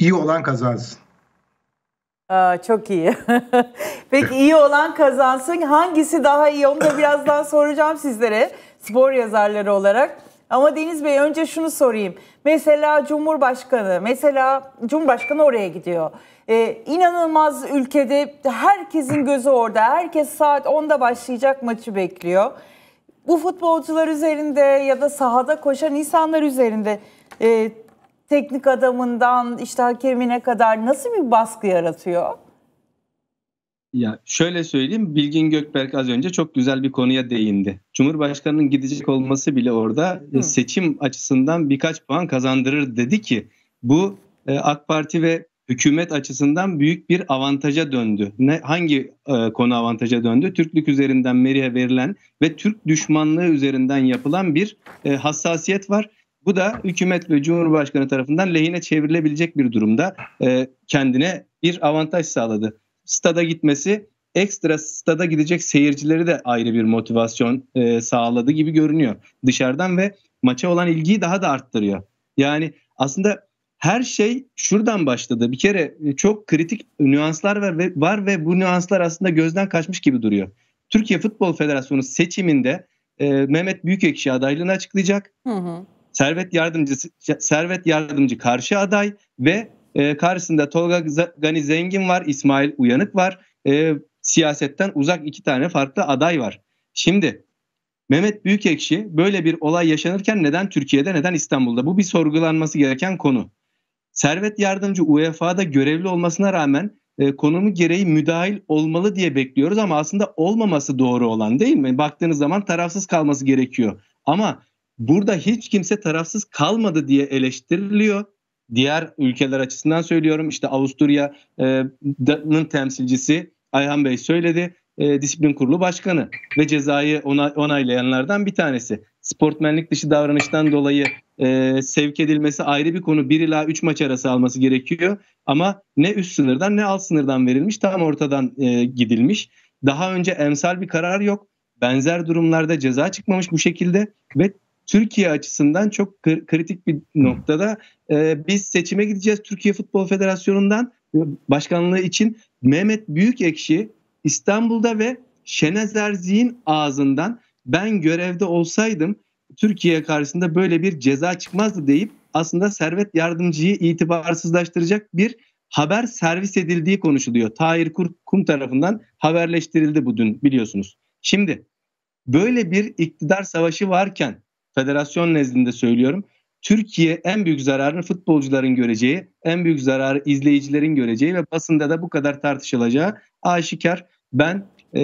İyi olan kazansın. Aa, çok iyi. Peki iyi olan kazansın. Hangisi daha iyi onu da birazdan soracağım sizlere spor yazarları olarak. Ama Deniz Bey önce şunu sorayım. Mesela Cumhurbaşkanı, mesela Cumhurbaşkanı oraya gidiyor. Ee, inanılmaz ülkede herkesin gözü orada. Herkes saat 10'da başlayacak maçı bekliyor. Bu futbolcular üzerinde ya da sahada koşan insanlar üzerinde e, teknik adamından işte hakemine kadar nasıl bir baskı yaratıyor? Ya şöyle söyleyeyim Bilgin Gökberk az önce çok güzel bir konuya değindi. Cumhurbaşkanının gidecek olması bile orada Hı. E, seçim açısından birkaç puan kazandırır dedi ki bu e, AK Parti ve hükümet açısından büyük bir avantaja döndü. Ne hangi e, konu avantaja döndü? Türklük üzerinden Meri'ye verilen ve Türk düşmanlığı üzerinden yapılan bir e, hassasiyet var bu da hükümet ve Cumhurbaşkanı tarafından lehine çevrilebilecek bir durumda e, kendine bir avantaj sağladı. Stada gitmesi ekstra stada gidecek seyircileri de ayrı bir motivasyon e, sağladı gibi görünüyor dışarıdan ve maça olan ilgiyi daha da arttırıyor. Yani aslında her şey şuradan başladı. Bir kere e, çok kritik nüanslar var ve, var ve bu nüanslar aslında gözden kaçmış gibi duruyor. Türkiye Futbol Federasyonu seçiminde e, Mehmet Büyükekşi adaylığını açıklayacak. Hı hı. Servet Yardımcısı Servet Yardımcı karşı aday ve e, karşısında Tolga Gani Zengin var, İsmail Uyanık var. E, siyasetten uzak iki tane farklı aday var. Şimdi Mehmet Büyükekşi böyle bir olay yaşanırken neden Türkiye'de neden İstanbul'da? Bu bir sorgulanması gereken konu. Servet Yardımcı UEFA'da görevli olmasına rağmen e, konumu gereği müdahil olmalı diye bekliyoruz ama aslında olmaması doğru olan değil mi? Baktığınız zaman tarafsız kalması gerekiyor. Ama Burada hiç kimse tarafsız kalmadı diye eleştiriliyor. Diğer ülkeler açısından söylüyorum. işte Avusturya'nın temsilcisi Ayhan Bey söyledi. E, disiplin kurulu başkanı ve cezayı ona, onaylayanlardan bir tanesi. Sportmenlik dışı davranıştan dolayı e, sevk edilmesi ayrı bir konu. Bir ila üç maç arası alması gerekiyor. Ama ne üst sınırdan ne alt sınırdan verilmiş. Tam ortadan e, gidilmiş. Daha önce emsal bir karar yok. Benzer durumlarda ceza çıkmamış bu şekilde ve Türkiye açısından çok kritik bir noktada. E, biz seçime gideceğiz Türkiye Futbol Federasyonu'ndan başkanlığı için Mehmet Büyükekşi İstanbul'da ve Şenez Erzi'nin ağzından ben görevde olsaydım Türkiye karşısında böyle bir ceza çıkmazdı deyip aslında Servet Yardımcı'yı itibarsızlaştıracak bir haber servis edildiği konuşuluyor. Tahir Kum tarafından haberleştirildi bu dün biliyorsunuz. Şimdi böyle bir iktidar savaşı varken federasyon nezdinde söylüyorum. Türkiye en büyük zararını futbolcuların göreceği, en büyük zararı izleyicilerin göreceği ve basında da bu kadar tartışılacağı aşikar. Ben e,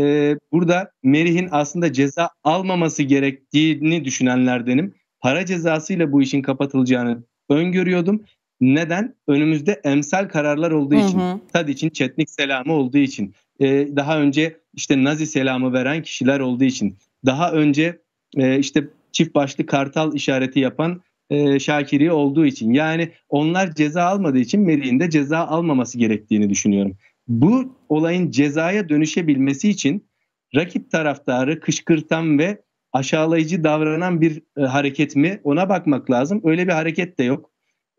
burada Merih'in aslında ceza almaması gerektiğini düşünenlerdenim. Para cezasıyla bu işin kapatılacağını öngörüyordum. Neden? Önümüzde emsal kararlar olduğu için, TAD için Çetnik selamı olduğu için, e, daha önce işte Nazi selamı veren kişiler olduğu için, daha önce e, işte çift başlı kartal işareti yapan e, Şakiri olduğu için. Yani onlar ceza almadığı için Merih'in de ceza almaması gerektiğini düşünüyorum. Bu olayın cezaya dönüşebilmesi için rakip taraftarı kışkırtan ve aşağılayıcı davranan bir e, hareket mi? Ona bakmak lazım. Öyle bir hareket de yok.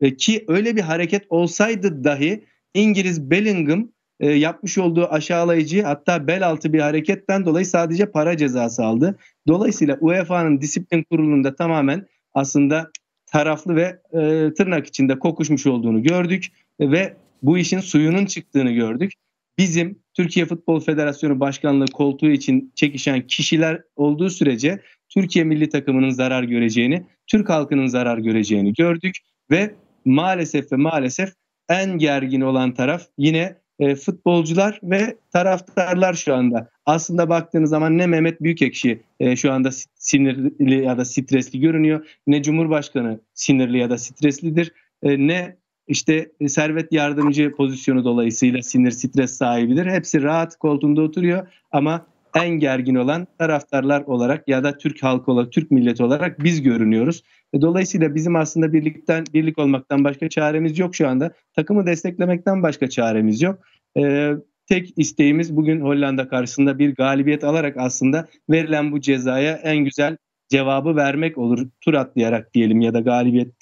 E, ki öyle bir hareket olsaydı dahi İngiliz Bellingham e, yapmış olduğu aşağılayıcı hatta bel altı bir hareketten dolayı sadece para cezası aldı. Dolayısıyla UEFA'nın disiplin kurulunda tamamen aslında taraflı ve e, tırnak içinde kokuşmuş olduğunu gördük ve bu işin suyunun çıktığını gördük. Bizim Türkiye Futbol Federasyonu Başkanlığı koltuğu için çekişen kişiler olduğu sürece Türkiye milli takımının zarar göreceğini, Türk halkının zarar göreceğini gördük ve maalesef ve maalesef en gergin olan taraf yine e, futbolcular ve taraftarlar şu anda. Aslında baktığınız zaman ne Mehmet Büyükekşi e, şu anda sinirli ya da stresli görünüyor, ne Cumhurbaşkanı sinirli ya da streslidir, e, ne işte servet yardımcı pozisyonu dolayısıyla sinir stres sahibidir. Hepsi rahat koltuğunda oturuyor ama en gergin olan taraftarlar olarak ya da Türk halkı olarak, Türk milleti olarak biz görünüyoruz. E, dolayısıyla bizim aslında birlikten birlik olmaktan başka çaremiz yok şu anda. Takımı desteklemekten başka çaremiz yok. Ee, tek isteğimiz bugün Hollanda karşısında bir galibiyet alarak aslında verilen bu cezaya en güzel cevabı vermek olur. Tur atlayarak diyelim ya da galibiyet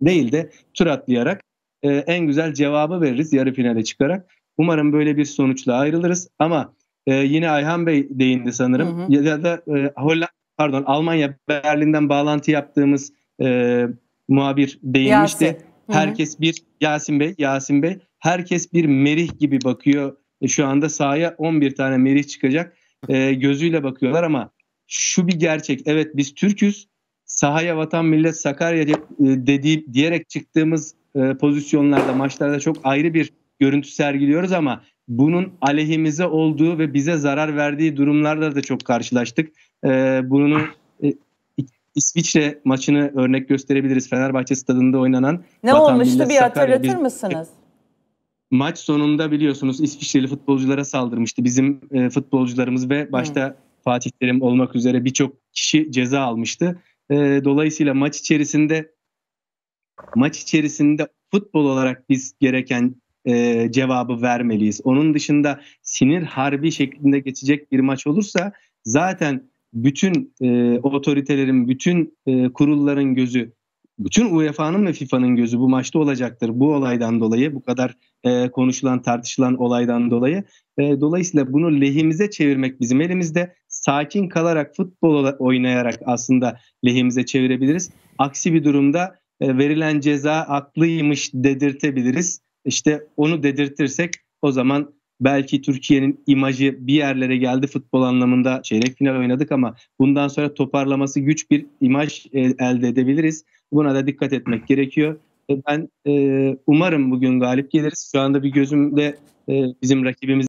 değil de tur atlayarak e, en güzel cevabı veririz yarı finale çıkarak. Umarım böyle bir sonuçla ayrılırız ama e, yine Ayhan Bey değindi sanırım. Hı hı. Ya da e, Hollanda pardon Almanya Berlin'den bağlantı yaptığımız e, muhabir değinmişti. Yasin. Hı hı. Herkes bir Yasin Bey, Yasin Bey herkes bir merih gibi bakıyor. E, şu anda sahaya 11 tane merih çıkacak. E, gözüyle bakıyorlar ama şu bir gerçek. Evet biz Türküz. Sahaya vatan millet Sakarya e, dediği diyerek çıktığımız e, pozisyonlarda maçlarda çok ayrı bir görüntü sergiliyoruz ama bunun aleyhimize olduğu ve bize zarar verdiği durumlarda da çok karşılaştık. Ee, bunun e, İsviçre maçını örnek gösterebiliriz. Fenerbahçe stadında oynanan. Ne Vatan olmuştu bir hatırlatır Sakarya, mısınız? Maç sonunda biliyorsunuz İsviçreli futbolculara saldırmıştı. Bizim e, futbolcularımız ve başta hmm. Fatih Terim olmak üzere birçok kişi ceza almıştı. E, dolayısıyla maç içerisinde maç içerisinde futbol olarak biz gereken e, cevabı vermeliyiz. Onun dışında sinir harbi şeklinde geçecek bir maç olursa zaten bütün e, otoritelerin, bütün e, kurulların gözü, bütün UEFA'nın ve FIFA'nın gözü bu maçta olacaktır. Bu olaydan dolayı, bu kadar e, konuşulan, tartışılan olaydan dolayı. E, dolayısıyla bunu lehimize çevirmek bizim elimizde. Sakin kalarak, futbol oynayarak aslında lehimize çevirebiliriz. Aksi bir durumda e, verilen ceza aklıymış dedirtebiliriz işte onu dedirtirsek o zaman belki Türkiye'nin imajı bir yerlere geldi futbol anlamında çeyrek final oynadık ama bundan sonra toparlaması güç bir imaj e, elde edebiliriz. Buna da dikkat etmek gerekiyor. E, ben e, umarım bugün galip geliriz. Şu anda bir gözümde bizim rakibimiz